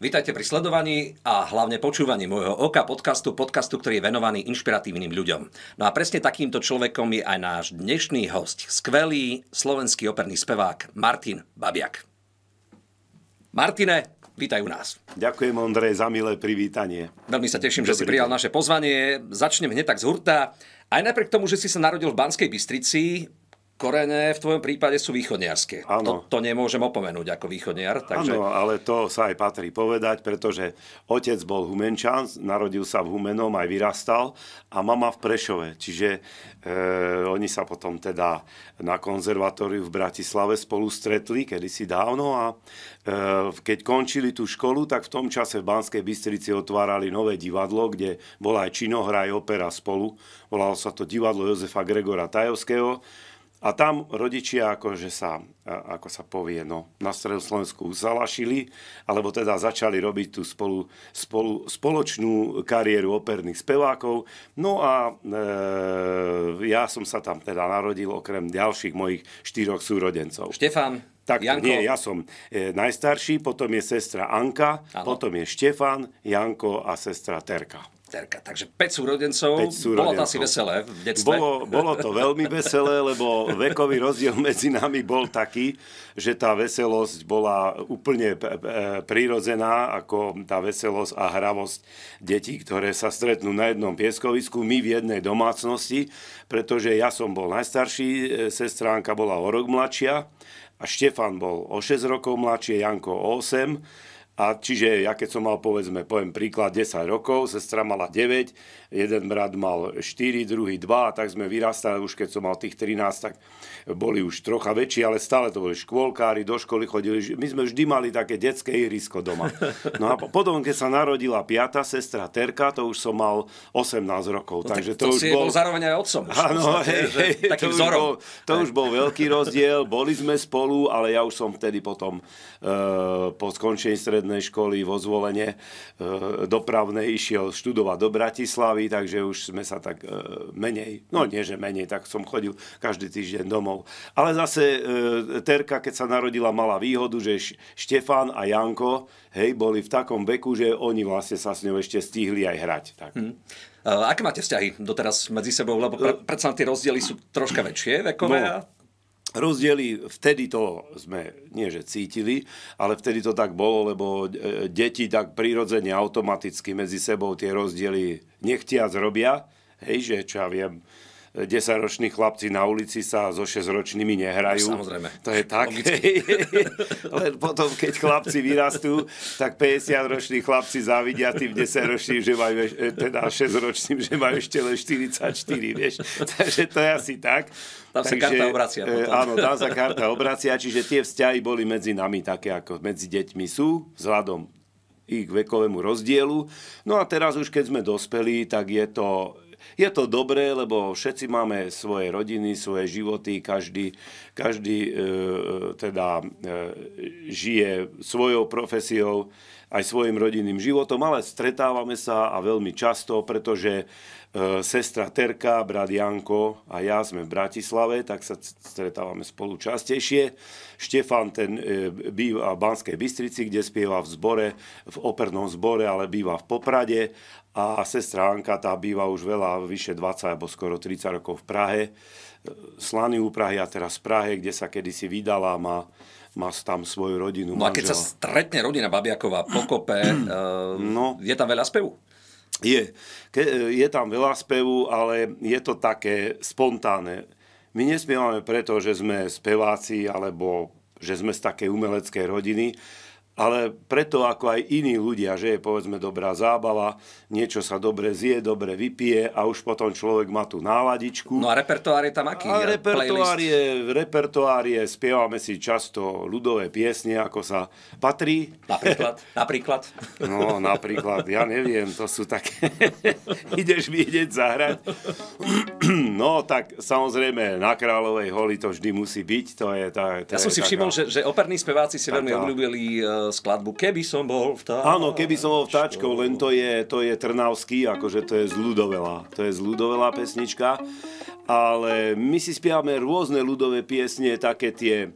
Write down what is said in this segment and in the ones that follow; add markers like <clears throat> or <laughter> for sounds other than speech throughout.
Vítajte pri sledovaní a hlavne počúvaní môjho oka podcastu, podcastu, ktorý je venovaný inšpiratívnym ľuďom. No a presne takýmto človekom je aj náš dnešný host, skvelý slovenský operný spevák Martin Babiak. Martine, vítaj u nás. Ďakujem, Ondrej, za milé privítanie. Veľmi sa teším, Dobrý že si prijal naše pozvanie. Začnem hneď tak z hurta. Aj napriek tomu, že si sa narodil v Banskej Bystrici, korene v tvojom prípade sú východniarské. To, to nemôžem opomenúť ako východniar. Takže... ale to sa aj patrí povedať, pretože otec bol humenčan, narodil sa v Humenom, aj vyrastal a mama v Prešove. Čiže e, oni sa potom teda na konzervatóriu v Bratislave spolu stretli kedysi dávno a e, keď končili tú školu, tak v tom čase v Banskej Bystrici otvárali nové divadlo, kde bola aj činohra aj opera spolu. Volalo sa to divadlo Jozefa Gregora Tajovského a tam rodičia akože sa, ako sa povie, no, na Stredoslovensku zalašili, alebo teda začali robiť tú spolu, spolu, spoločnú kariéru operných spevákov. No a e, ja som sa tam teda narodil, okrem ďalších mojich štyroch súrodencov. Štefan, tak, Janko. Nie, ja som e, najstarší, potom je sestra Anka, Aha. potom je Štefan, Janko a sestra Terka. Terka. Takže 5 súrodencov, 5 súrodencov. bolo to asi veselé v detstve. Bolo, bolo to veľmi veselé, lebo vekový rozdiel <laughs> medzi nami bol taký, že tá veselosť bola úplne prírodzená, ako tá veselosť a hravosť detí, ktoré sa stretnú na jednom pieskovisku, my v jednej domácnosti, pretože ja som bol najstarší, e, sestránka bola o rok mladšia a Štefan bol o 6 rokov mladšie, Janko o 8 a čiže ja keď som mal povedzme, poviem príklad 10 rokov, sestra mala 9, jeden brat mal 4, druhý 2, tak sme vyrastali, už keď som mal tých 13, tak boli už trocha väčší, ale stále to boli škôlkári, do školy chodili. My sme vždy mali také detské irisko doma. No a potom, keď sa narodila piata sestra Terka, to už som mal 18 rokov. No, takže tak to, to už bol... bol zároveň aj otcom. Áno, to, Už bol, to už bol veľký rozdiel, boli sme spolu, ale ja už som vtedy potom e, po skončení strednej školy vo zvolenie e, dopravnej išiel študovať do Bratislavy zdravý, takže už sme sa tak e, menej, no nie že menej, tak som chodil každý týždeň domov. Ale zase e, Terka, keď sa narodila, mala výhodu, že Štefan a Janko, hej, boli v takom veku, že oni vlastne sa s ňou ešte stihli aj hrať. Tak. Hmm. Aké máte vzťahy doteraz medzi sebou? Lebo pre, e, predsa tie rozdiely sú troška väčšie vekové. No, Rozdiely vtedy to sme nie že cítili, ale vtedy to tak bolo, lebo e, deti tak prirodzene automaticky medzi sebou tie rozdiely nechtia zrobia. Hej, že čo ja viem, desaťroční chlapci na ulici sa so 6 nehrajú. No, samozrejme. To je tak. Ale <laughs> potom, keď chlapci vyrastú, tak 50-roční chlapci závidia tým 10 že majú, e, teda 6 že majú ešte len 44, vieš. <laughs> Takže to je asi tak. Tam Takže, sa karta obracia. E, potom. Áno, tam sa karta obracia, čiže tie vzťahy boli medzi nami také, ako medzi deťmi sú, vzhľadom ich vekovému rozdielu. No a teraz už keď sme dospeli, tak je to je to dobré, lebo všetci máme svoje rodiny, svoje životy, každý, každý e, e teda e, žije svojou profesiou aj svojim rodinným životom, ale stretávame sa a veľmi často, pretože e, sestra Terka, brat Janko a ja sme v Bratislave, tak sa stretávame spolu častejšie. Štefan ten e, býva v Banskej Bystrici, kde spieva v zbore, v opernom zbore, ale býva v Poprade. A sestra Anka, tá býva už veľa, vyše 20 alebo skoro 30 rokov v Prahe. E, Slany u Prahy a teraz v Prahe, kde sa kedysi vydala, má má tam svoju rodinu. No a keď sa stretne rodina Babiaková pokope, <clears throat> eh, no. je tam veľa spevu? Je. Ke, eh, je tam veľa spevu, ale je to také spontánne. My nespievame preto, že sme speváci alebo že sme z takej umeleckej rodiny, ale preto ako aj iní ľudia, že je povedzme dobrá zábava, niečo sa dobre zje, dobre vypije a už potom človek má tú náladičku. No a repertoár je tam aký? A repertoár je, repertoár je, spievame si často ľudové piesne, ako sa patrí. Napríklad? Napríklad? No, napríklad, ja neviem, to sú také, <laughs> ideš vidieť zahrať. No, tak samozrejme, na Kráľovej holi to vždy musí byť, to je tá... To ja je som si taká... všimol, že, že operní speváci si veľmi obľúbili e, skladbu Keby som bol vtáčkou. Áno, Keby som bol vtáčkou, len to je, to je trnavský, akože to je z ľudovela. To je z ľudovela pesnička. Ale my si spievame rôzne ľudové piesne, také tie,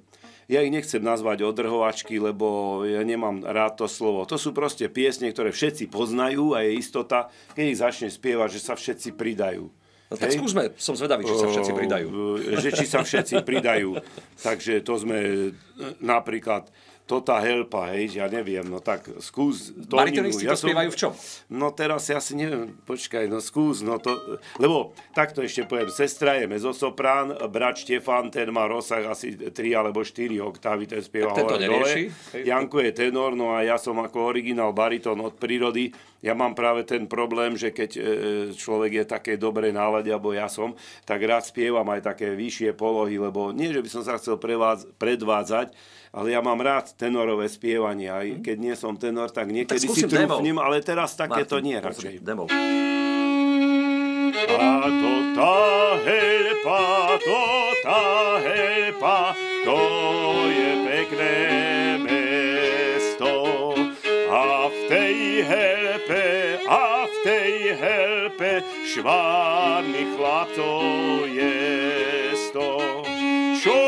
ja ich nechcem nazvať odrhovačky, lebo ja nemám rád to slovo. To sú proste piesne, ktoré všetci poznajú a je istota, keď ich začne spievať, že sa všetci pridajú. No tak Hej. skúsme, som zvedavý, či sa všetci pridajú. Že či sa všetci pridajú. <laughs> Takže to sme e, napríklad to tota tá Helpa, hej, že ja neviem, no tak skús to. Baritonisti ja to spievajú v čom? No teraz ja si neviem, počkaj, no skús, no to, lebo takto ešte poviem, sestra je mezosoprán, brat Štefan, ten má rozsah asi 3 alebo 4 oktávy, ten spieva hore dole. Janko je tenor, no a ja som ako originál bariton od prírody, ja mám práve ten problém, že keď e, človek je také dobrej nálade, alebo ja som, tak rád spievam aj také vyššie polohy, lebo nie, že by som sa chcel predvádzať, ale ja mám rád tenorové spievanie. Aj mhm. keď nie som tenor, tak no niekedy tak si trúfnem, ale teraz takéto nie radšej. Demo. Pa to tá helpa, to tá helpa, to je pekné mesto. A v tej helpe, a v tej helpe švárnych chlapcov je sto. Čo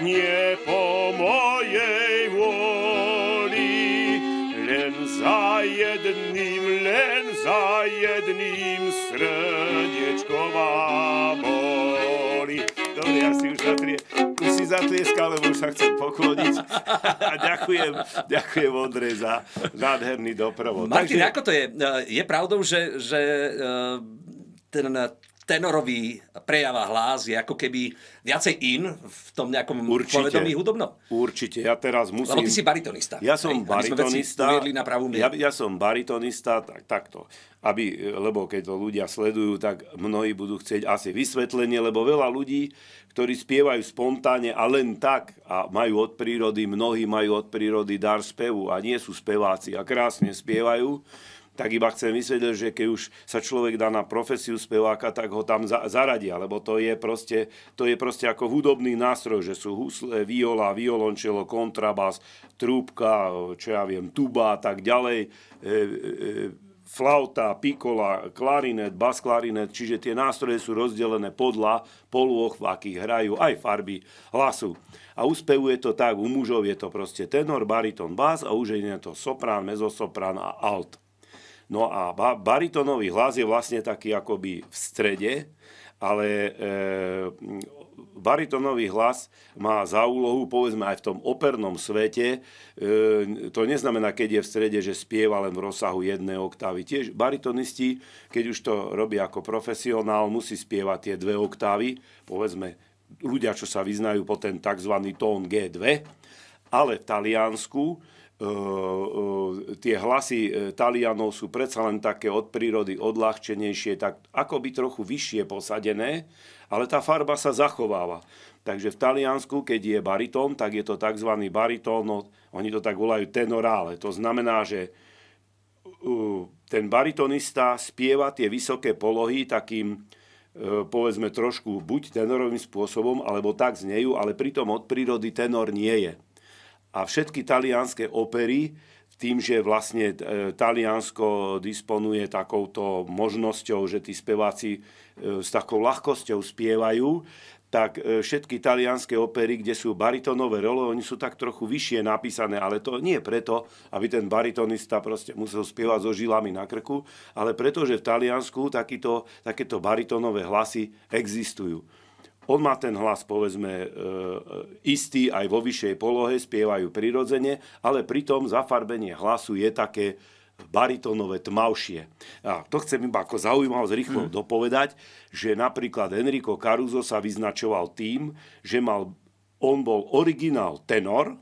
nie po mojej vôli, len za jedným, len za jedným srdečková boli. Dobre, ja si už zatrie, už si zatlieskal, lebo už sa chcem pokloniť. A ďakujem, ďakujem Ondre za nádherný doprovod. Martin, Takže... ako to je? E, je pravdou, že, že e, ten tenorový prejav a hlas je ako keby viacej in v tom nejakom Určite. povedomí hudobno. Určite, ja teraz musím... Lebo ty si baritonista. Ja som aj, baritonista. na pravú ja, ja som baritonista, tak, takto. Aby, lebo keď to ľudia sledujú, tak mnohí budú chcieť asi vysvetlenie, lebo veľa ľudí, ktorí spievajú spontáne a len tak a majú od prírody, mnohí majú od prírody dar spevu a nie sú speváci a krásne spievajú, tak iba chcem vysvetliť, že keď už sa človek dá na profesiu speváka, tak ho tam za- zaradia, lebo to je, proste, to je proste ako hudobný nástroj, že sú husle, viola, violončelo, kontrabas, trúbka, čo ja viem, tuba a tak ďalej, e, e, flauta, pikola, klarinet, bas klarinet, čiže tie nástroje sú rozdelené podľa polôch, v akých hrajú, aj farby hlasu. A uspevuje to tak, u mužov je to proste tenor, bariton, bas a už je to soprán, mezosoprán a alt. No a ba- baritonový hlas je vlastne taký akoby v strede, ale e, baritonový hlas má za úlohu, povedzme aj v tom opernom svete, e, to neznamená, keď je v strede, že spieva len v rozsahu jednej oktávy. Tiež baritonisti, keď už to robí ako profesionál, musí spievať tie dve oktávy, povedzme ľudia, čo sa vyznajú po ten tzv. tón G2, ale v Taliansku tie hlasy e, Talianov sú predsa len také od prírody odľahčenejšie, tak ako by trochu vyššie posadené, ale tá farba sa zachováva. Takže v Taliansku, keď je baritón, tak je to tzv. baritón, no, oni to tak volajú tenorále. To znamená, že ten baritonista spieva tie vysoké polohy takým, e, povedzme, trošku buď tenorovým spôsobom, alebo tak znejú, ale pritom od prírody tenor nie je a všetky talianské opery, tým, že vlastne e, Taliansko disponuje takouto možnosťou, že tí speváci e, s takou ľahkosťou spievajú, tak e, všetky talianské opery, kde sú baritonové role, oni sú tak trochu vyššie napísané, ale to nie preto, aby ten baritonista proste musel spievať so žilami na krku, ale preto, že v Taliansku takýto, takéto baritonové hlasy existujú. On má ten hlas, povedzme, e, istý aj vo vyššej polohe, spievajú prirodzene, ale pritom zafarbenie hlasu je také baritónové, tmavšie. A to chcem iba ako zaujímavosť rýchlo mm. dopovedať, že napríklad Enrico Caruso sa vyznačoval tým, že mal, on bol originál tenor,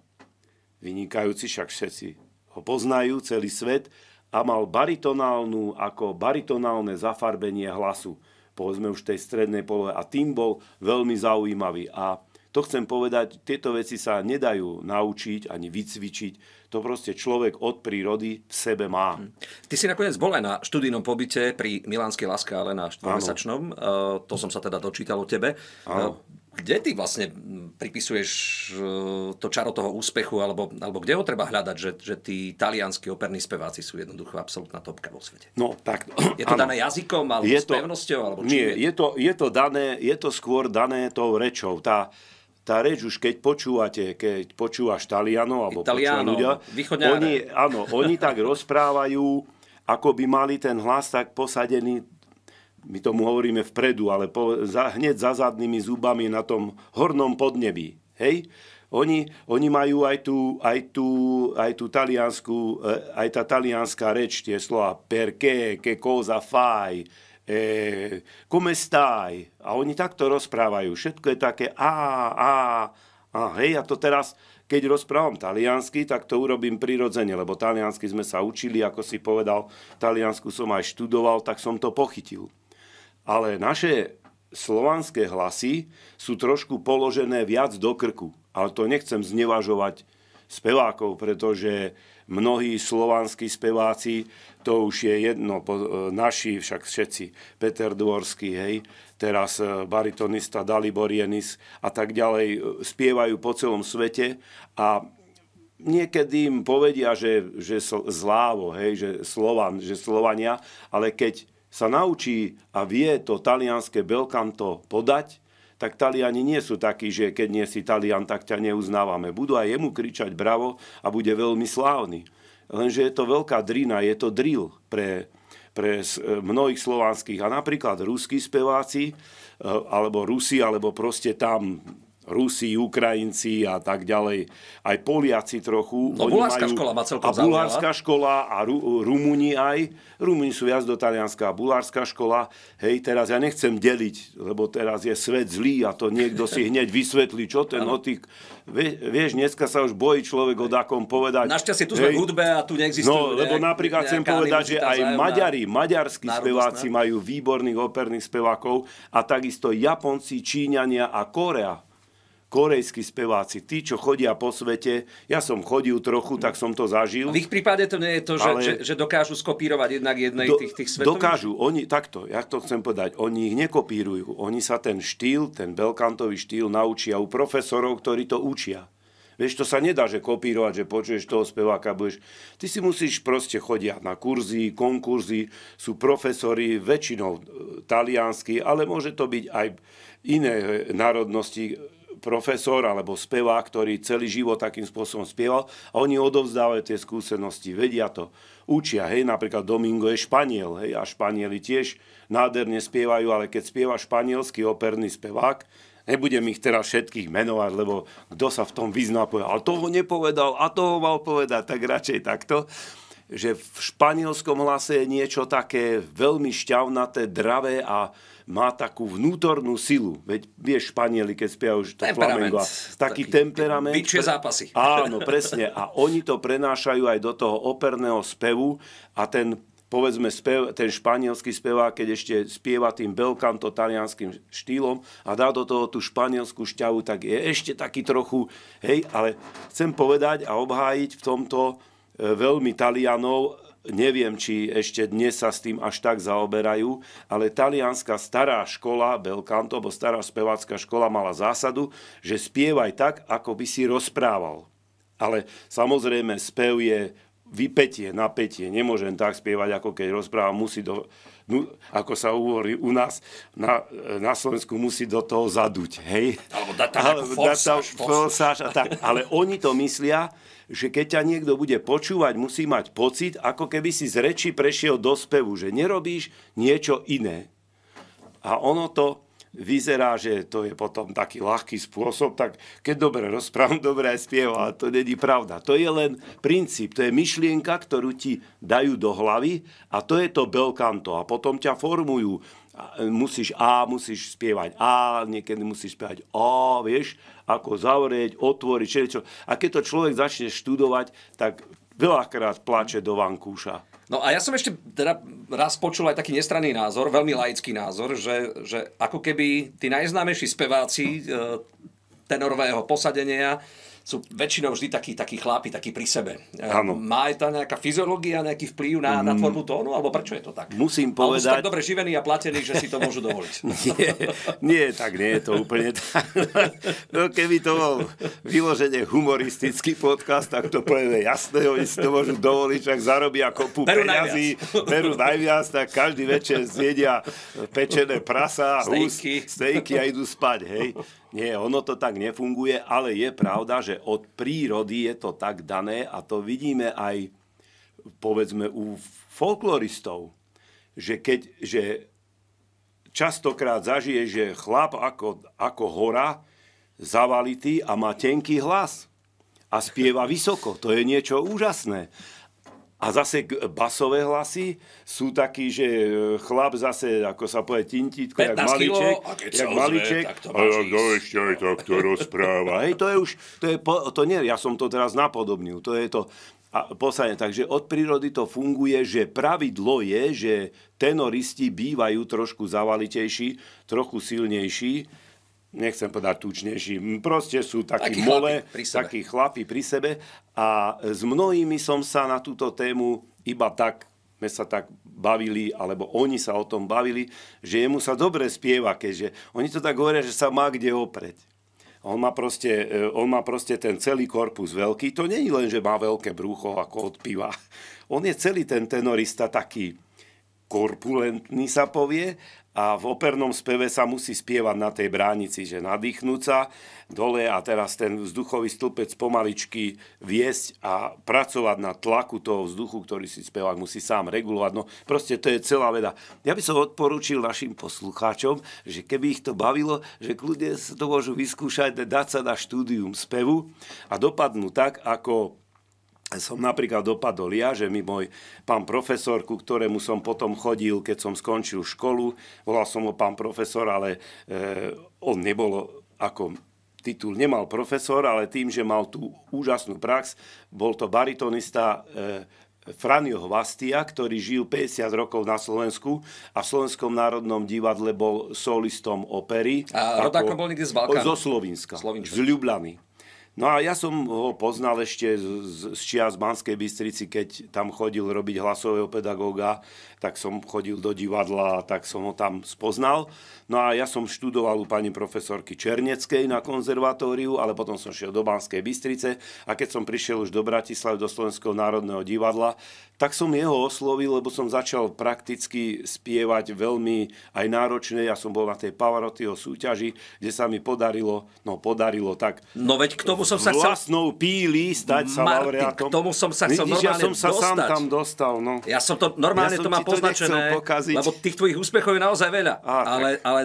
vynikajúci, však všetci ho poznajú, celý svet, a mal baritonálnu, ako baritonálne zafarbenie hlasu povedzme už tej strednej polohe. A tým bol veľmi zaujímavý. A to chcem povedať, tieto veci sa nedajú naučiť ani vycvičiť. To proste človek od prírody v sebe má. Hm. Ty si nakoniec bol aj na študijnom pobyte pri Milánskej Laske, ale na štvormesačnom. E, to som sa teda dočítal o tebe. Áno. E, kde ty vlastne pripisuješ e, to čaro toho úspechu, alebo, alebo kde ho treba hľadať, že, že tí talianskí operní speváci sú jednoducho absolútna topka vo svete? No, tak, je to ano. dané jazykom, alebo je to, spevnosťou? Alebo nie, je? Je, to, je, to dané, je to skôr dané tou rečou. Tá, tá reč už keď počúvate, keď počúvaš Taliano, alebo Italiano, ľudia, východňáre. oni, áno, oni tak <laughs> rozprávajú, ako by mali ten hlas tak posadený my tomu hovoríme vpredu, ale po, za, hneď za zadnými zubami na tom hornom podnebí. Hej? Oni, oni majú aj tú, aj tú, aj tú taliansku, eh, aj tá talianská reč, tie slova perché, che cosa fai, eh, come stai. A oni takto rozprávajú. Všetko je také a, a, a, hej, a to teraz, keď rozprávam taliansky, tak to urobím prirodzene, lebo taliansky sme sa učili, ako si povedal, taliansku som aj študoval, tak som to pochytil ale naše slovanské hlasy sú trošku položené viac do krku. Ale to nechcem znevažovať spevákov, pretože mnohí slovanskí speváci, to už je jedno, e, naši však všetci, Peter Dvorský, hej, teraz e, baritonista Dalibor Jenis a tak ďalej, e, spievajú po celom svete a niekedy im povedia, že, že zlávo, hej, že Slovan, že Slovania, ale keď sa naučí a vie to talianské belkanto podať, tak Taliani nie sú takí, že keď nie si Talian, tak ťa neuznávame. Budú aj jemu kričať bravo a bude veľmi slávny. Lenže je to veľká drina, je to drill pre, pre e, mnohých slovanských. A napríklad ruskí speváci, e, alebo Rusi, alebo proste tam Rusi, Ukrajinci a tak ďalej, aj Poliaci trochu. No, bulharská majú, škola ma celkom A bulharská škola a Ru, Rumúni aj. Rumúni sú viac do Talianska a bulharská škola. Hej, teraz ja nechcem deliť, lebo teraz je svet zlý a to niekto si hneď vysvetlí, čo ten otik... Vieš, dneska sa už bojí človek o dakom povedať. Našťastie tu sme v hudbe a tu neexistuje. No, nejak, lebo napríklad chcem povedať, že aj Maďari, maďarskí speváci majú výborných operných spevákov a takisto Japonci, Číňania a Korea korejskí speváci, tí, čo chodia po svete, ja som chodil trochu, tak som to zažil. V ich prípade to nie je to, že, že, že dokážu skopírovať jednak jednej do, tých, tých svetových? Dokážu, oni, takto, ja to chcem povedať, oni ich nekopírujú, oni sa ten štýl, ten belkantový štýl naučia u profesorov, ktorí to učia. Vieš, to sa nedá, že kopírovať, že počuješ toho speváka, budeš... Ty si musíš proste chodiať na kurzy, konkurzy, sú profesori, väčšinou e, taliansky, ale môže to byť aj iné e, národnosti, profesor alebo spevák, ktorý celý život takým spôsobom spieval a oni odovzdávajú tie skúsenosti, vedia to, učia. Hej, napríklad Domingo je Španiel hej, a Španieli tiež nádherne spievajú, ale keď spieva španielský operný spevák, nebudem ich teraz všetkých menovať, lebo kto sa v tom vyzná, povedal, ale toho nepovedal a toho mal povedať, tak radšej takto že v španielskom hlase je niečo také veľmi šťavnaté, dravé a má takú vnútornú silu. Veď vieš Španieli, keď spia už to flamengo. Taký, taký temperament. Bičie zápasy. <laughs> Áno, presne. A oni to prenášajú aj do toho operného spevu a ten povedzme, spev, ten španielský spevák, keď ešte spieva tým belkanto talianským štýlom a dá do toho tú španielskú šťavu, tak je ešte taký trochu, hej, ale chcem povedať a obhájiť v tomto veľmi Talianov, neviem, či ešte dnes sa s tým až tak zaoberajú, ale talianská stará škola, Belcanto, bo stará spevácká škola mala zásadu, že spievaj tak, ako by si rozprával. Ale samozrejme, spev je vypetie, napätie. Nemôžem tak spievať, ako keď rozpráva musí do... No, ako sa hovorí u nás, na, na Slovensku musí do toho zaduť, hej? Alebo dať tam Alebo forsáž, forsáž a tak. Ale oni to myslia, že keď ťa niekto bude počúvať, musí mať pocit, ako keby si z reči prešiel do spevu, že nerobíš niečo iné. A ono to vyzerá, že to je potom taký ľahký spôsob, tak keď dobre rozprávam, <laughs> dobre aj spieva, ale to není pravda. To je len princíp, to je myšlienka, ktorú ti dajú do hlavy a to je to belkanto a potom ťa formujú. E, musíš A, musíš spievať A, niekedy musíš spievať A, vieš, ako zavrieť, otvoriť, čo. A keď to človek začne študovať, tak veľakrát plače do vankúša. No a ja som ešte teda raz počul aj taký nestranný názor, veľmi laický názor, že, že ako keby tí najznámejší speváci e, tenorového posadenia sú väčšinou vždy takí, takí chlápi, takí pri sebe. Ano. E, má je tá nejaká fyziológia nejaký vplyv na, na mm. tvorbu tónu, alebo prečo je to tak? Musím povedať... Alebo tak dobre živení a platení, že si to môžu dovoliť. <laughs> nie, nie, tak nie je to úplne tak. no, keby to bol vyložený humoristický podcast, tak to poviem jasné, oni si to môžu dovoliť, však zarobia kopu berú peňazí, najviac. berú najviac, tak každý večer zjedia pečené prasa, hus, stejky a idú spať, hej. Nie, ono to tak nefunguje, ale je pravda, že od prírody je to tak dané a to vidíme aj povedzme u folkloristov, že, keď, že častokrát zažije, že chlap ako, ako hora zavalitý a má tenký hlas a spieva vysoko. To je niečo úžasné. A zase basové hlasy sú takí, že e, chlap zase, ako sa povie, tintítko, jak maliček, kilo, jak maliček, ozve, tak to to ešte aj takto rozpráva. Hej, to je už, to je, to nie, ja som to teraz napodobnil, to je to, a posledne, takže od prírody to funguje, že pravidlo je, že tenoristi bývajú trošku zavalitejší, trochu silnejší, nechcem povedať tučnejší, proste sú takí, takí mole, takí chlapi pri sebe a s mnohými som sa na túto tému iba tak sme sa tak bavili, alebo oni sa o tom bavili, že jemu sa dobre spieva, keďže oni to tak hovoria, že sa má kde opreť. On má, proste, e, on má proste ten celý korpus veľký. To nie je len, že má veľké brúcho ako odpíva. piva. On je celý ten tenorista taký, korpulentný sa povie a v opernom speve sa musí spievať na tej bránici, že nadýchnúť sa dole a teraz ten vzduchový stĺpec pomaličky viesť a pracovať na tlaku toho vzduchu, ktorý si spevák musí sám regulovať. No proste to je celá veda. Ja by som odporúčil našim poslucháčom, že keby ich to bavilo, že kľudne sa to môžu vyskúšať, dať sa na štúdium spevu a dopadnú tak, ako som napríklad dopadol ja, že mi môj pán profesor, ku ktorému som potom chodil, keď som skončil školu, volal som ho pán profesor, ale e, on nebol ako titul nemal profesor, ale tým, že mal tú úžasnú prax, bol to baritonista e, Franjo Hvastia, ktorý žil 50 rokov na Slovensku a v Slovenskom národnom divadle bol solistom opery. A rodákom bol niekde z Balkánu? Zo Slovinska, Slovinča. z Ljubljany. No a ja som ho poznal ešte z, z čias Banskej Bystrici, keď tam chodil robiť hlasového pedagóga, tak som chodil do divadla, tak som ho tam spoznal. No a ja som študoval u pani profesorky Černeckej na konzervatóriu, ale potom som šiel do Banskej Bystrice a keď som prišiel už do Bratislavy, do Slovenského národného divadla, tak som jeho oslovil, lebo som začal prakticky spievať veľmi aj náročne Ja som bol na tej Pavarotyho súťaži, kde sa mi podarilo, no podarilo tak. No veď k tomu som sa chcel... vlastnou píli stať sa Martin, laureátom. K tomu som sa chcel Vidíš, normálne ja som sa dostať. sám tam dostal. No. Ja som to normálne ja som to má poznačené, to lebo tých tvojich úspechov je naozaj veľa. Á, ale, ale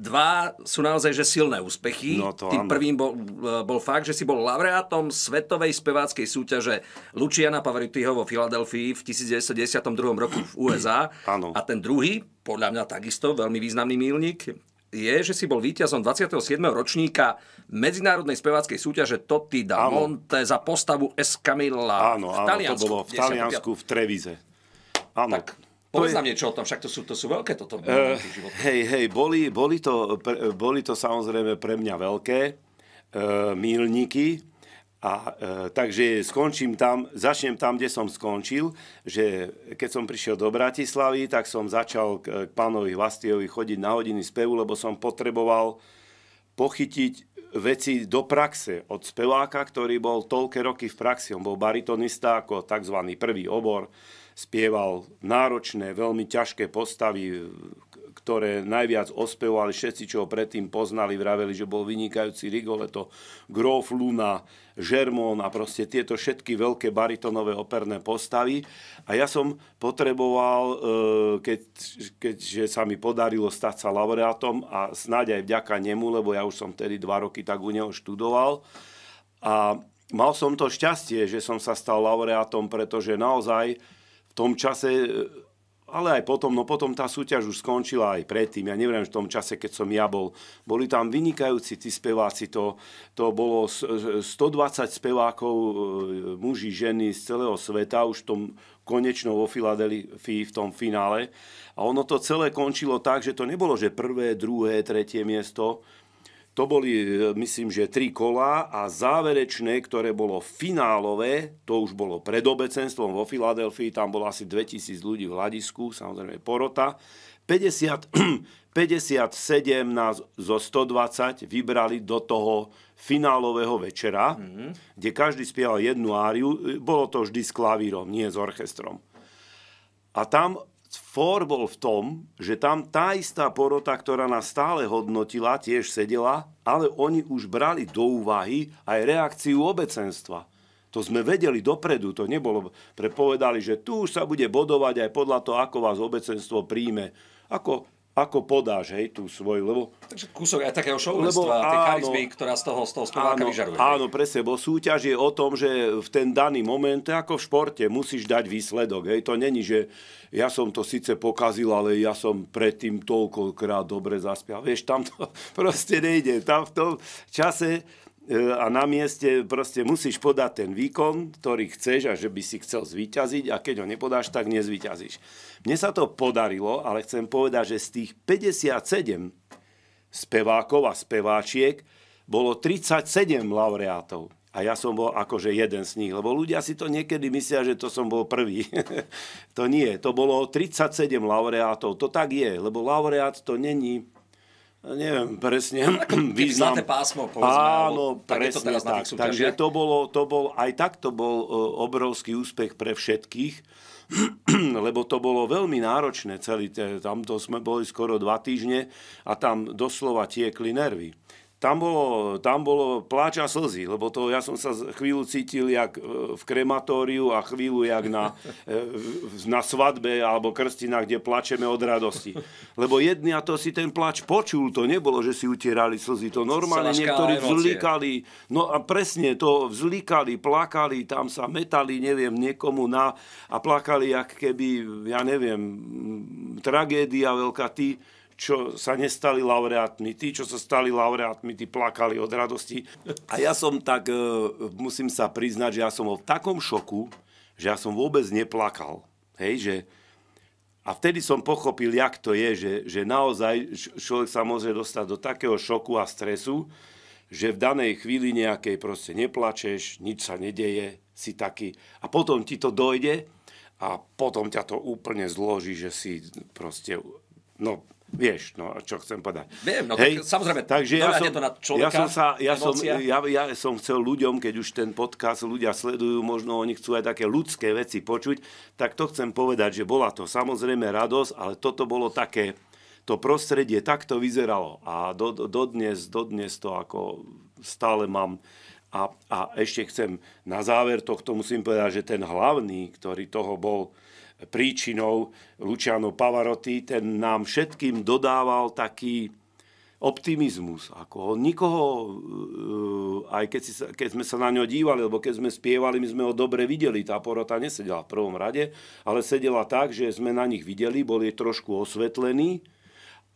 dva sú naozaj že silné úspechy. No, to Tým áno. prvým bol, e, bol fakt, že si bol laureátom svetovej speváckej súťaže Luciana Pavarittiho vo Filadelfii v 1992 roku v USA. Áno. A ten druhý, podľa mňa takisto veľmi významný mílnik, je, že si bol víťazom 27. ročníka medzinárodnej speváckej súťaže Totti da áno. Monte za postavu Escamilla áno, áno, v Taliansku. to bolo v Taliansku, v Trevize. Áno. Tak, Povedz nám je... niečo o tom, však to sú, to sú veľké toto. Uh, hej, hej, boli, boli, to, boli to samozrejme pre mňa veľké uh, eh, milníky, a e, takže skončím tam, začnem tam, kde som skončil, že keď som prišiel do Bratislavy, tak som začal k, k pánovi Vlastiovi chodiť na hodiny spevu, lebo som potreboval pochytiť veci do praxe od speváka, ktorý bol toľké roky v praxi. On bol baritonista ako tzv. prvý obor, spieval náročné, veľmi ťažké postavy, ktoré najviac ospevovali, všetci, čo ho predtým poznali, vraveli, že bol vynikajúci Rigoletto, Grof Luna, Žermón a proste tieto všetky veľké baritonové operné postavy. A ja som potreboval, e, keď, keďže sa mi podarilo stať sa laureátom a snáď aj vďaka nemu, lebo ja už som tedy dva roky tak u neho študoval. A mal som to šťastie, že som sa stal laureátom, pretože naozaj v tom čase e, ale aj potom, no potom tá súťaž už skončila aj predtým, ja neviem, v tom čase, keď som ja bol, boli tam vynikajúci tí speváci, to, to bolo 120 spevákov, e, muži, ženy z celého sveta, už v tom konečnou vo Filadelfii v tom finále. A ono to celé končilo tak, že to nebolo, že prvé, druhé, tretie miesto, to boli, e, myslím, že tri kola a záverečné, ktoré bolo finálové, to už bolo pred obecenstvom vo Filadelfii, tam bolo asi 2000 ľudí v hľadisku, samozrejme porota. 50, 57 <clears throat> nás zo 120 vybrali do toho finálového večera, mm-hmm. kde každý spieval jednu áriu. Bolo to vždy s klavírom, nie s orchestrom. A tam Fór bol v tom, že tam tá istá porota, ktorá nás stále hodnotila, tiež sedela, ale oni už brali do úvahy aj reakciu obecenstva. To sme vedeli dopredu, to nebolo. Prepovedali, že tu už sa bude bodovať aj podľa toho, ako vás obecenstvo príjme. Ako ako podáš, hej, tú svoju, lebo... Takže kúsok aj takého showmanstva, tej charizmy, ktorá z toho, z toho áno, vyžaruje. Áno, presne, bo súťaž je o tom, že v ten daný moment, ako v športe, musíš dať výsledok, hej, to není, že ja som to síce pokazil, ale ja som predtým toľkokrát dobre zaspial, vieš, tam to <laughs> proste nejde, tam v tom čase E, a na mieste proste musíš podať ten výkon, ktorý chceš a že by si chcel zvíťaziť a keď ho nepodáš, tak nezvíťazíš. Mne sa to podarilo, ale chcem povedať, že z tých 57 spevákov a speváčiek bolo 37 laureátov. A ja som bol akože jeden z nich, lebo ľudia si to niekedy myslia, že to som bol prvý. <laughs> to nie, to bolo 37 laureátov. To tak je, lebo laureát to není neviem presne <clears throat> význam. Zlaté pásmo, povedzme. Áno, presne tak. tak. Takže to, bolo, to bol, aj tak to bol e, obrovský úspech pre všetkých, <clears throat> lebo to bolo veľmi náročné celý, tamto sme boli skoro dva týždne a tam doslova tiekli nervy tam bolo, tam bolo pláč a slzy, lebo to ja som sa chvíľu cítil jak e, v krematóriu a chvíľu jak na, e, na svadbe alebo krstinách, kde plačeme od radosti. Lebo jedni a to si ten plač počul, to nebolo, že si utierali slzy, to normálne niektorí vzlíkali, no a presne to vzlíkali, plakali, tam sa metali, neviem, niekomu na a plakali, jak keby, ja neviem, tragédia veľká, ty čo sa nestali laureátmi, tí, čo sa stali laureátmi, tí plakali od radosti. A ja som tak, e, musím sa priznať, že ja som bol v takom šoku, že ja som vôbec neplakal. Hej, že... A vtedy som pochopil, jak to je, že, že naozaj človek sa môže dostať do takého šoku a stresu, že v danej chvíli nejakej proste neplačeš, nič sa nedeje, si taký. A potom ti to dojde a potom ťa to úplne zloží, že si proste, no Vieš, no, čo chcem povedať. Viem, no Hej. tak samozrejme, Takže ja som, to na človeka, ja som, sa, ja, som, ja, ja som chcel ľuďom, keď už ten podcast ľudia sledujú, možno oni chcú aj také ľudské veci počuť, tak to chcem povedať, že bola to samozrejme radosť, ale toto bolo také, to prostredie takto vyzeralo a dodnes do, do, dnes, do dnes to ako stále mám. A, a ešte chcem na záver tohto musím povedať, že ten hlavný, ktorý toho bol, príčinou Luciano Pavarotti, ten nám všetkým dodával taký optimizmus. Ako nikoho, e, aj keď, si, keď sme sa na ňo dívali, lebo keď sme spievali, my sme ho dobre videli. Tá porota nesedela v prvom rade, ale sedela tak, že sme na nich videli, boli trošku osvetlení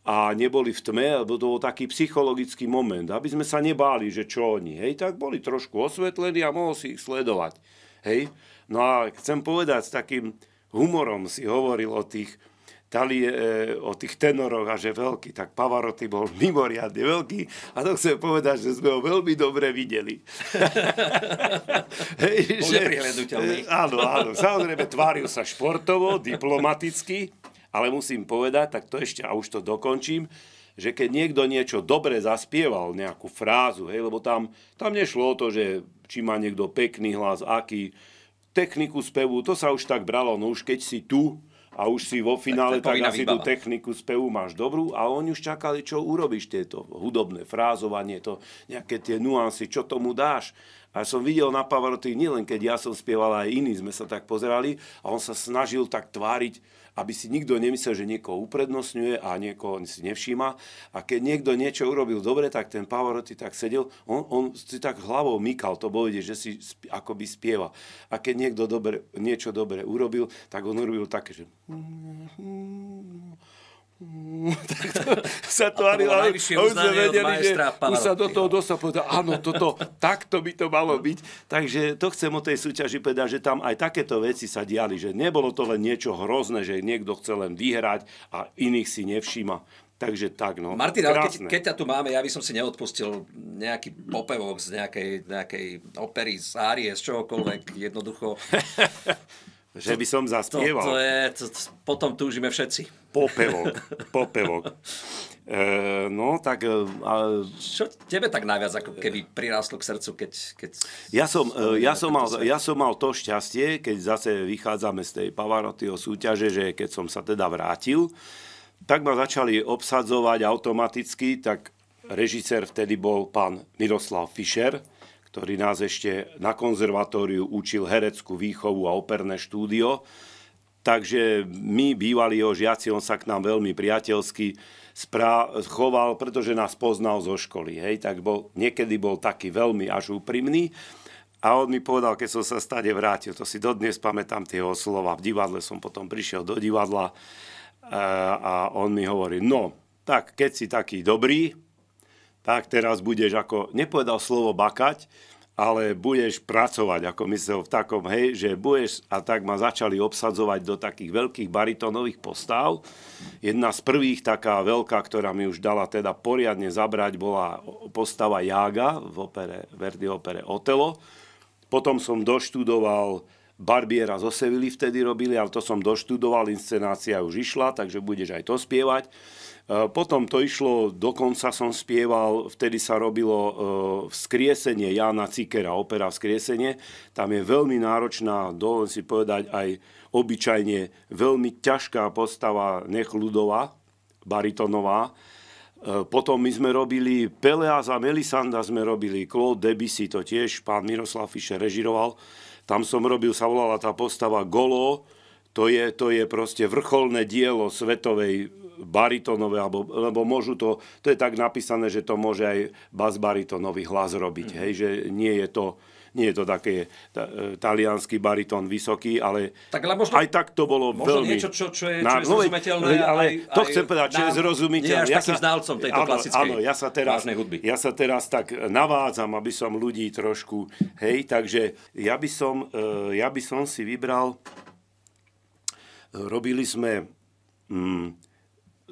a neboli v tme, lebo to bol taký psychologický moment, aby sme sa nebáli, že čo oni, hej, tak boli trošku osvetlení a mohol si ich sledovať, hej. No a chcem povedať s takým humorom si hovoril o tých, tali, e, o tých tenoroch a že veľký, tak Pavarotti bol <laughs> mimoriadne veľký a to chcem povedať, že sme ho veľmi dobre videli. <laughs> Hej, bol že, e, áno, áno, samozrejme tváril sa športovo, diplomaticky, ale musím povedať, tak to ešte, a už to dokončím, že keď niekto niečo dobre zaspieval, nejakú frázu, hej, lebo tam, tam nešlo o to, že či má niekto pekný hlas, aký, techniku spevu, to sa už tak bralo, no už keď si tu a už si vo finále, tak, tak asi výbava. tú techniku spevu máš dobrú a oni už čakali, čo urobíš tieto hudobné frázovanie, to, nejaké tie nuancy, čo tomu dáš. A som videl na Pavaroty, nielen keď ja som spieval, aj iní sme sa tak pozerali a on sa snažil tak tváriť, aby si nikto nemyslel, že niekoho uprednostňuje a niekoho si nevšíma. A keď niekto niečo urobil dobre, tak ten Pavarotti tak sedel, on, on si tak hlavou mykal, to bolo vidieť, že si akoby spieva. A keď niekto dobre, niečo dobre urobil, tak on urobil také, že... Mm, <laughs> sa to ani ale už sme vedeli, že už sa do toho dosa povedal, áno, toto, <laughs> takto by to malo byť. Takže to chcem o tej súťaži povedať, že tam aj takéto veci sa diali, že nebolo to len niečo hrozné, že niekto chce len vyhrať a iných si nevšíma. Takže tak, no. Martin, ale keď, keď ťa tu máme, ja by som si neodpustil nejaký popevok z nejakej, nejakej opery, z árie, z čohokoľvek, jednoducho. <laughs> Že by som zaspieval. To, to je, to, to, potom túžime všetci. Popevok, popevok. E, no, tak... E, a... Čo tebe tak najviac ako keby prirástlo k srdcu, keď... keď ja, som, e, ja, som mal, ja som mal to šťastie, keď zase vychádzame z tej Pavarotyho súťaže, že keď som sa teda vrátil, tak ma začali obsadzovať automaticky, tak režisér vtedy bol pán Miroslav Fischer, ktorý nás ešte na konzervatóriu učil hereckú výchovu a operné štúdio. Takže my, bývali jeho žiaci, on sa k nám veľmi priateľsky choval, pretože nás poznal zo školy. Hej? Tak bol, niekedy bol taký veľmi až úprimný. A on mi povedal, keď som sa stade vrátil, to si dodnes pamätám tie slova. V divadle som potom prišiel do divadla e, a on mi hovorí, no, tak keď si taký dobrý, tak teraz budeš ako, nepovedal slovo bakať, ale budeš pracovať, ako myslel v takom, hej, že budeš, a tak ma začali obsadzovať do takých veľkých baritónových postav. Jedna z prvých taká veľká, ktorá mi už dala teda poriadne zabrať, bola postava Jaga v opere, Verdi opere Otelo. Potom som doštudoval Barbiera zo Sevily vtedy robili, ale to som doštudoval, inscenácia už išla, takže budeš aj to spievať. Eh, potom to išlo, dokonca som spieval, vtedy sa robilo eh, vzkriesenie Jana Cikera, opera Vzkriesenie. Tam je veľmi náročná, dovolím si povedať, aj obyčajne veľmi ťažká postava nechludová, baritonová. Eh, potom my sme robili a Melisanda, sme robili Claude Debussy, to tiež pán Miroslav Fischer režiroval. Tam som robil, sa volala tá postava Golo, to je, to je proste vrcholné dielo svetovej baritónové, alebo, lebo môžu to, to je tak napísané, že to môže aj bas baritónový hlas robiť, mm. hej, že nie je to, nie je to také ta, e, talianský baritón vysoký, ale, tak, ale možno, aj tak to bolo možno veľmi... niečo, čo, čo je, čo na, je no, zrozumiteľné. Ale ale aj, to chcem povedať, čo je zrozumiteľné. Nie ja takým znalcom tejto áno, klasickej áno, ja sa teraz, hudby. Ja sa teraz tak navádzam, aby som ľudí trošku... Hej, takže ja by som, e, ja by som si vybral Robili sme mm,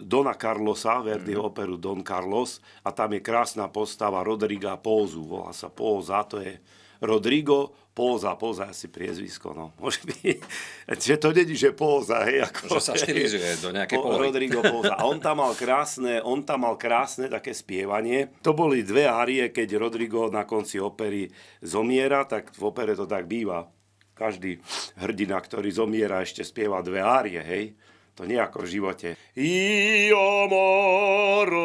Dona Carlosa, Verdiho mm. operu Don Carlos a tam je krásna postava Rodriga Pózu, volá sa Póza, to je Rodrigo Póza, Póza asi priezvisko, no. <laughs> Môže byť, že to není, že Póza, hej. Ako, že sa štilizuje do nejakej po, Rodrigo Póza. A on tam mal krásne, on tam mal krásne také spievanie. To boli dve arie, keď Rodrigo na konci opery zomiera, tak v opere to tak býva každý hrdina, ktorý zomiera, ešte spieva dve árie, hej? To nie ako v živote. Io moro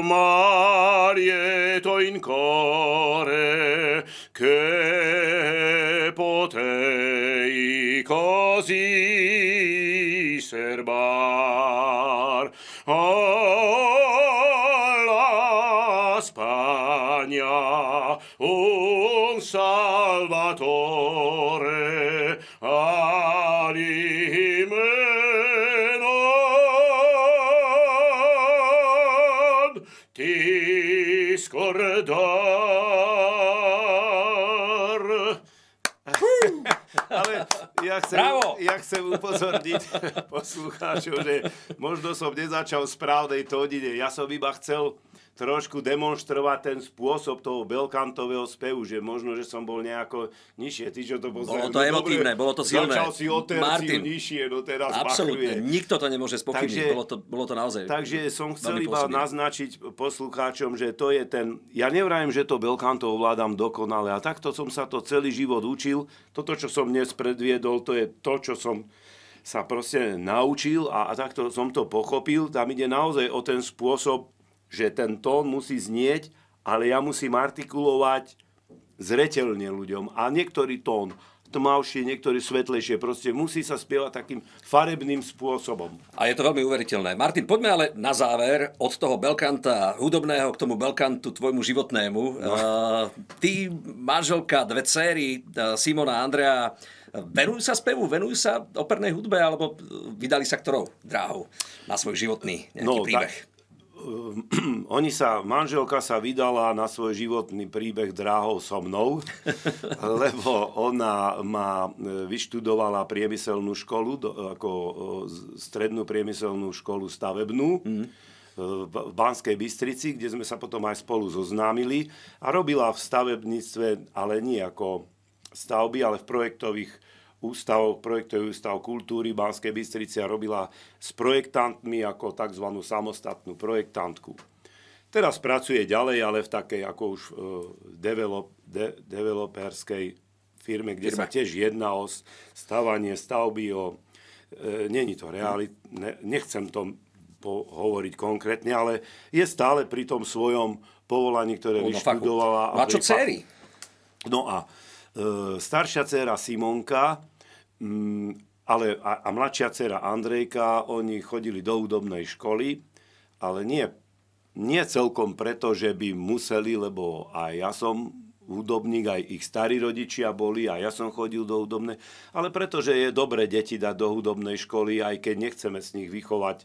marieto in core che potei così buon Salvatore, Alimenon ti scordar. <laughs> Ale ja chcem, Bravo. ja chcem upozorniť <laughs> poslucháčov, že možno som nezačal správnej tónine. Ja som iba chcel trošku demonstrovať ten spôsob toho belkantového spevu, že možno, že som bol nejako nižšie. Ty, čo to poznajú, bolo to no, emotívne, dobre, bolo to silné. Začal si o terciu nižšie, no teraz Absolutne, machruje. nikto to nemôže spochybniť, bolo, to, bolo to naozaj Takže som chcel iba pôsobne. naznačiť poslucháčom, že to je ten, ja nevrajem, že to belkanto ovládam dokonale a takto som sa to celý život učil. Toto, čo som dnes predviedol, to je to, čo som sa proste naučil a, a takto som to pochopil. Tam ide naozaj o ten spôsob že ten tón musí znieť, ale ja musím artikulovať zretelne ľuďom. A niektorý tón tmavšie, niektorý svetlejšie. Proste musí sa spievať takým farebným spôsobom. A je to veľmi uveriteľné. Martin, poďme ale na záver od toho Belkanta hudobného k tomu Belkantu tvojmu životnému. No. Uh, ty, manželka, dve céry, uh, Simona a Andrea, venujú sa spevu, venujú sa opernej hudbe, alebo vydali sa ktorou dráhou na svoj životný nejaký no, príbeh? Tak <clears throat> oni sa, manželka sa vydala na svoj životný príbeh dráhou so mnou, <laughs> lebo ona ma e, vyštudovala priemyselnú školu, ako e, strednú priemyselnú školu stavebnú. Mhm. E, v Banskej Bystrici, kde sme sa potom aj spolu zoznámili a robila v stavebníctve, ale nie ako stavby, ale v projektových ústav, projektový ústav kultúry Banskej Bystrici a robila s projektantmi ako tzv. samostatnú projektantku. Teraz pracuje ďalej, ale v takej ako už e, develop, de, developerskej firme, kde firme. sa tiež jedná o stavanie stavby, o... E, Není to realit... Ne, nechcem to po, hovoriť konkrétne, ale je stále pri tom svojom povolaní, ktoré no, vyštudovala. A čo dcery? No a e, staršia dcera Simonka Mm, ale a, a mladšia dcera Andrejka, oni chodili do údobnej školy, ale nie, nie celkom preto, že by museli, lebo aj ja som hudobník, aj ich starí rodičia boli a ja som chodil do hudobnej, ale pretože je dobre deti dať do hudobnej školy, aj keď nechceme z nich vychovať e,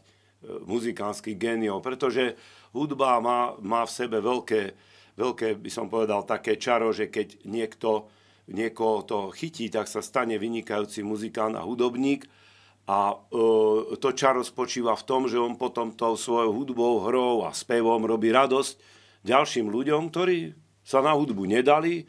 muzikánsky géniov, pretože hudba má, má v sebe veľké, veľké, by som povedal, také čaro, že keď niekto niekoho to chytí, tak sa stane vynikajúci muzikán a hudobník. A e, to čaro spočíva v tom, že on potom tou svojou hudbou, hrou a spevom robí radosť ďalším ľuďom, ktorí sa na hudbu nedali,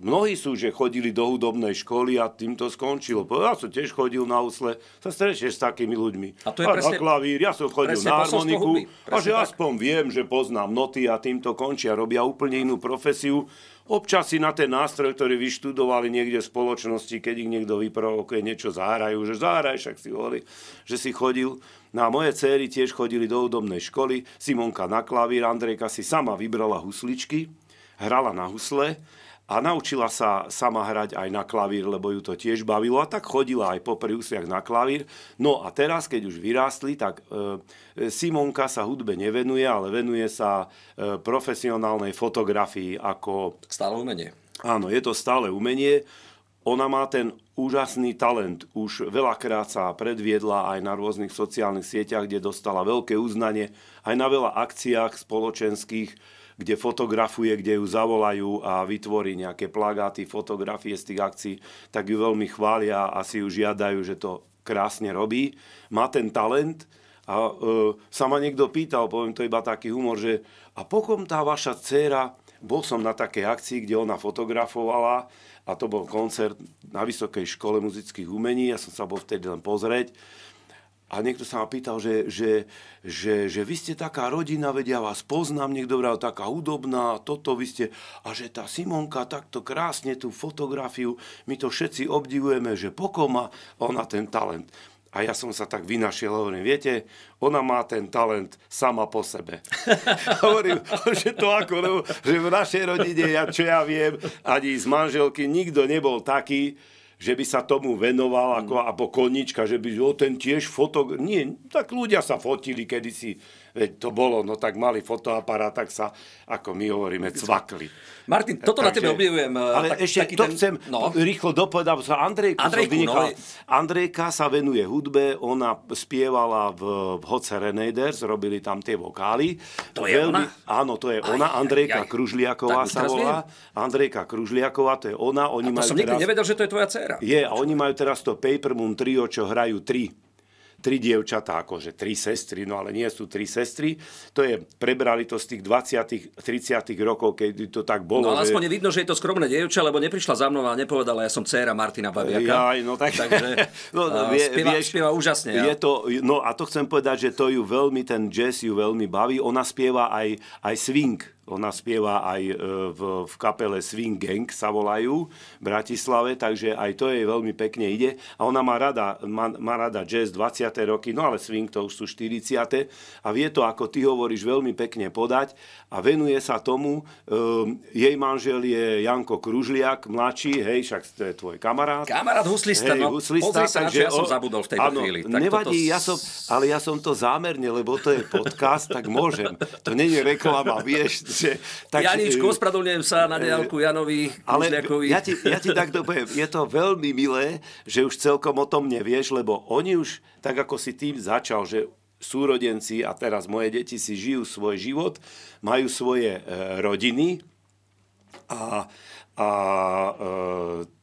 mnohí sú, že chodili do hudobnej školy a tým to skončilo. Ja som tiež chodil na úsle, sa stretneš s takými ľuďmi. A to je a presne, na klavír, ja som chodil na harmoniku a že tak. aspoň viem, že poznám noty a týmto končia, robia úplne inú profesiu. Občas si na ten nástroj, ktorý vyštudovali niekde v spoločnosti, keď ich niekto vyprovokuje, niečo zahrajú, že zahraj, však si hovorí, že si chodil. No moje céry tiež chodili do údobnej školy, Simonka na klavír, Andrejka si sama vybrala husličky, hrala na husle a naučila sa sama hrať aj na klavír, lebo ju to tiež bavilo a tak chodila aj po prvých na klavír. No a teraz, keď už vyrástli, tak e, Simonka sa hudbe nevenuje, ale venuje sa e, profesionálnej fotografii ako... Stále umenie. Áno, je to stále umenie. Ona má ten úžasný talent. Už veľakrát sa predviedla aj na rôznych sociálnych sieťach, kde dostala veľké uznanie, aj na veľa akciách spoločenských, kde fotografuje, kde ju zavolajú a vytvorí nejaké plagáty, fotografie z tých akcií, tak ju veľmi chvália a si ju žiadajú, že to krásne robí. Má ten talent a e, sa ma niekto pýtal, poviem to iba taký humor, že a pokom tá vaša dcéra, bol som na takej akcii, kde ona fotografovala a to bol koncert na Vysokej škole muzických umení, ja som sa bol vtedy len pozrieť a niekto sa ma pýtal, že, že, že, že vy ste taká rodina, vedia, ja vás poznám, niekto bral taká hudobná, toto vy ste, a že tá Simonka takto krásne tú fotografiu, my to všetci obdivujeme, že pokoma, ona ten talent. A ja som sa tak vynašiel, hovorím, viete, ona má ten talent sama po sebe. <laughs> hovorím, že to ako, že v našej rodine, ja, čo ja viem, ani z manželky nikto nebol taký, že by sa tomu venoval ako, mm. ako konička, že by o, ten tiež fotok... Nie, tak ľudia sa fotili kedysi veď to bolo, no tak mali fotoaparát, tak sa, ako my hovoríme, cvakli. Martin, toto Takže, na tebe objevujem. Eh, Ale tak, ešte taký to ten, chcem no. rýchlo dopovedať, sa Andrejku, Andrejku som no. Andrejka sa venuje hudbe, ona spievala v, v Hoce Renaders, robili tam tie vokály. To je Veľmi, ona? Áno, to je ona, Andrejka aj, aj. Kružliaková sa volá. Andrejka Kružliaková, to je ona. Oni a to majú som nikdy nevedel, že to je tvoja dcera. Je, a oni majú teraz to Paper Moon Trio, čo hrajú tri tri dievčatá, akože tri sestry, no ale nie sú tri sestry. To je, prebrali to z tých 20 30 rokov, keď to tak bolo. No ale že... aspoň vidno, že je to skromné dievča, lebo neprišla za mnou a nepovedala, ja som dcéra Martina Babiaka. Ja, no tak... Takže <laughs> no, no vie, spieva, vieš, spieva úžasne. Je ja. to, no a to chcem povedať, že to ju veľmi, ten jazz ju veľmi baví. Ona spieva aj, aj swing ona spieva aj e, v, v kapele Swing Gang, sa volajú, v Bratislave, takže aj to jej veľmi pekne ide. A ona má rada, má, má rada jazz 20. roky, no ale swing to už sú 40. A vie to, ako ty hovoríš, veľmi pekne podať a venuje sa tomu. Um, jej manžel je Janko Kružliak, mladší, hej, však to je tvoj kamarát. Kamarát huslista, hej, no, huslista, pozri sa, takže, ja som zabudol v tejto áno, chvíli. Tak nevadí, toto... ja som, ale ja som to zámerne, lebo to je podcast, tak môžem. To není reklama, vieš, takže, takže, Janičku, e, ospravedlňujem sa na e, diálku Janovi ale Kužňakovi. Ja ti, ja ti tak dopoviem, je to veľmi milé, že už celkom o tom nevieš, lebo oni už, tak ako si tým začal, že súrodenci a teraz moje deti si žijú svoj život, majú svoje e, rodiny a, a e,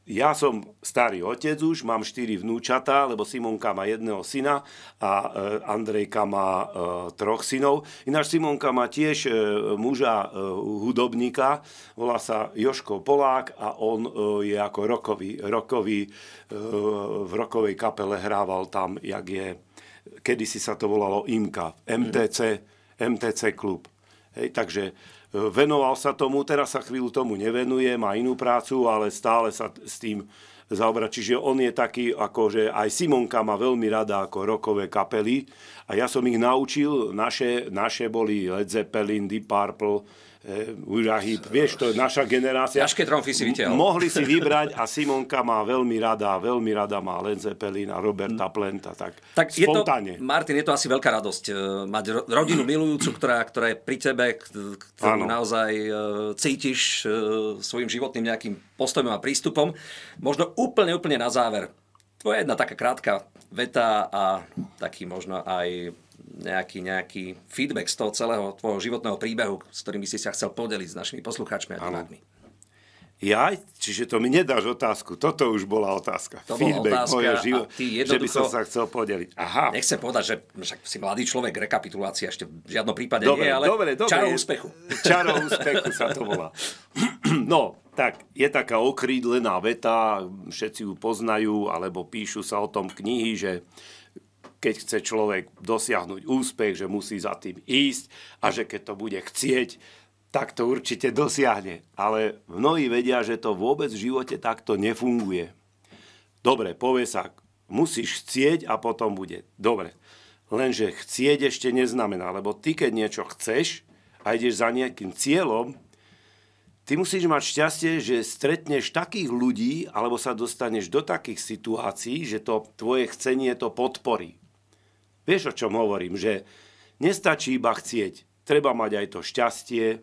ja som starý otec už, mám štyri vnúčata, lebo Simonka má jedného syna a e, Andrejka má e, troch synov. Ináč Simonka má tiež e, muža hudobníka, volá sa Joško Polák a on je ako rokový, rokový v rokovej kapele hrával tam, jak je, kedysi sa to volalo IMKA, MTC, MTC klub. Hej, takže Venoval sa tomu, teraz sa chvíľu tomu nevenuje, má inú prácu, ale stále sa s tým zaobrať. Čiže on je taký, ako že aj Simonka má veľmi rada ako rokové kapely a ja som ich naučil, naše, naše boli Led Zeppelin, Deep Purple, Eh, Ujrahyb, vieš, to je naša generácia. Ťažké tromfy si vytiahol. Mohli si <laughs> vybrať a Simonka má veľmi rada, veľmi rada má Len Zeppelin a Roberta mm. Plenta, tak, tak spontánne. Je to, Martin, je to asi veľká radosť eh, mať rodinu <clears throat> milujúcu, ktorá, ktorá je pri tebe, ktorú ano. naozaj eh, cítiš svojim životným nejakým postojom a prístupom. Možno úplne, úplne na záver. Tvoja jedna taká krátka veta a taký možno aj nejaký, nejaký feedback z toho celého tvojho životného príbehu, s ktorým by si sa chcel podeliť s našimi poslucháčmi a divákmi. Ja? Čiže to mi nedáš otázku. Toto už bola otázka. To Feedback otázka, mojho jednoducho... že by som sa chcel podeliť. Aha. Nechcem povedať, že však si mladý človek, rekapitulácia ešte v žiadnom prípade dobre, nie, ale dobre, dobre, čaro úspechu. Čaro úspechu sa to volá. <clears throat> No, tak je taká okrídlená veta, všetci ju poznajú, alebo píšu sa o tom knihy, že keď chce človek dosiahnuť úspech, že musí za tým ísť a že keď to bude chcieť, tak to určite dosiahne. Ale mnohí vedia, že to vôbec v živote takto nefunguje. Dobre, povie sa, musíš chcieť a potom bude. Dobre, lenže chcieť ešte neznamená, lebo ty, keď niečo chceš a ideš za nejakým cieľom, ty musíš mať šťastie, že stretneš takých ľudí alebo sa dostaneš do takých situácií, že to tvoje chcenie to podporí. Vieš, o čom hovorím? Že nestačí iba chcieť. Treba mať aj to šťastie,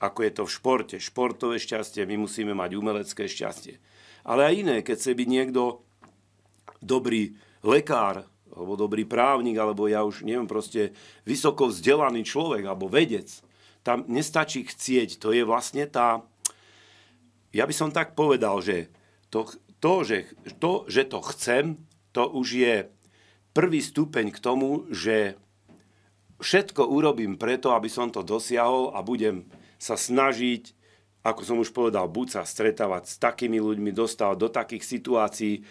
ako je to v športe. Športové šťastie, my musíme mať umelecké šťastie. Ale aj iné, keď chce byť niekto dobrý lekár, alebo dobrý právnik, alebo ja už neviem, proste vysoko vzdelaný človek, alebo vedec. Tam nestačí chcieť, to je vlastne tá... Ja by som tak povedal, že to, to, že, to, že to chcem, to už je prvý stupeň k tomu, že všetko urobím preto, aby som to dosiahol a budem sa snažiť, ako som už povedal, buď sa stretávať s takými ľuďmi, dostávať do takých situácií,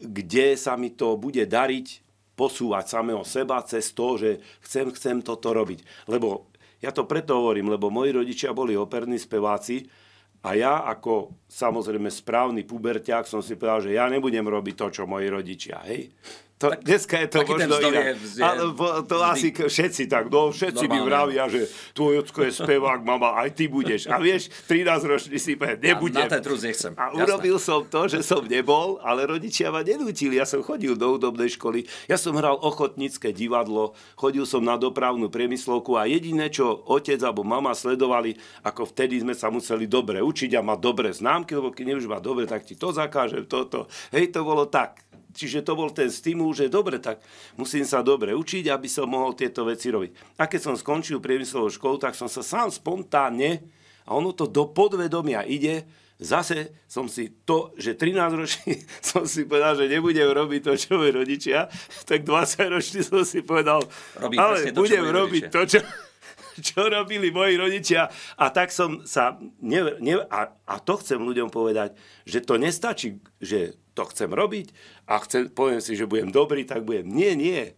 kde sa mi to bude dariť, posúvať samého seba cez to, že chcem, chcem toto robiť. Lebo ja to preto hovorím, lebo moji rodičia boli operní speváci a ja ako samozrejme správny puberťák som si povedal, že ja nebudem robiť to, čo moji rodičia. Hej? To, tak, dneska je to možno inak. Je, Ale to vždy. asi všetci tak, no všetci Normálne. vravia, že tvoj ocko je spevák, mama, aj ty budeš. A vieš, 13 ročný si povedal, nebudem. na ten nechcem. A urobil som to, že som nebol, ale rodičia ma nenútili. Ja som chodil do údobnej školy, ja som hral ochotnícke divadlo, chodil som na dopravnú priemyslovku a jediné, čo otec alebo mama sledovali, ako vtedy sme sa museli dobre učiť a mať dobré známky, lebo keď už mať dobre, tak ti to zakážem, toto. Hej, to bolo tak. Čiže to bol ten stimul, že dobre, tak musím sa dobre učiť, aby som mohol tieto veci robiť. A keď som skončil priemyslovú školu, tak som sa sám spontánne, a ono to do podvedomia ide, zase som si to, že 13 ročný <laughs> som si povedal, že nebudem robiť to, čo moji rodičia, tak 20 ročný som si povedal, Robí ale to, budem robiť rodičia. to, čo, <laughs> čo robili moji rodičia. A tak som sa... Ne, ne, a, a to chcem ľuďom povedať, že to nestačí, že to chcem robiť a chcem, poviem si, že budem dobrý, tak budem. Nie, nie.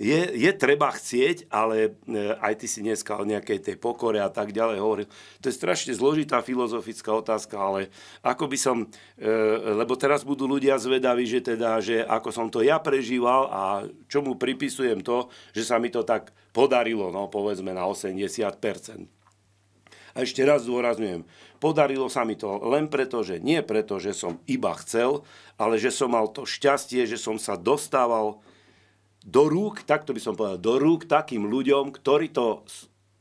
Je, je treba chcieť, ale e, aj ty si dneska o nejakej tej pokore a tak ďalej hovoril. To je strašne zložitá filozofická otázka, ale ako by som, e, lebo teraz budú ľudia zvedaví, že teda, že ako som to ja prežíval a čomu pripisujem to, že sa mi to tak podarilo, no povedzme na 80%. A ešte raz zdôrazňujem, podarilo sa mi to len preto, že nie preto, že som iba chcel, ale že som mal to šťastie, že som sa dostával do rúk, takto by som povedal, do rúk takým ľuďom, ktorí to,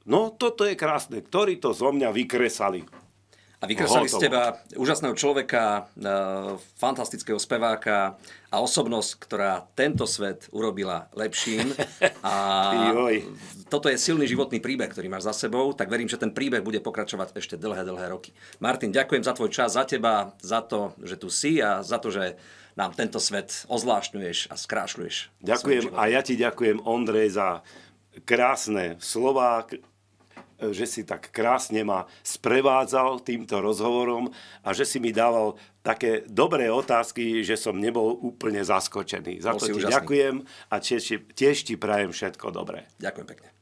no toto je krásne, ktorí to zo mňa vykresali. A vykresali z teba úžasného človeka, e, fantastického speváka a osobnosť, ktorá tento svet urobila lepším. <laughs> A toto je silný životný príbeh, ktorý máš za sebou, tak verím, že ten príbeh bude pokračovať ešte dlhé, dlhé roky. Martin, ďakujem za tvoj čas, za teba, za to, že tu si a za to, že nám tento svet ozvláštňuješ a skrášľuješ. Ďakujem a ja ti ďakujem, Ondrej, za krásne slova že si tak krásne ma sprevádzal týmto rozhovorom a že si mi dával také dobré otázky, že som nebol úplne zaskočený. Za to ti úžasný. ďakujem a tiež, tiež ti prajem všetko dobré. Ďakujem pekne.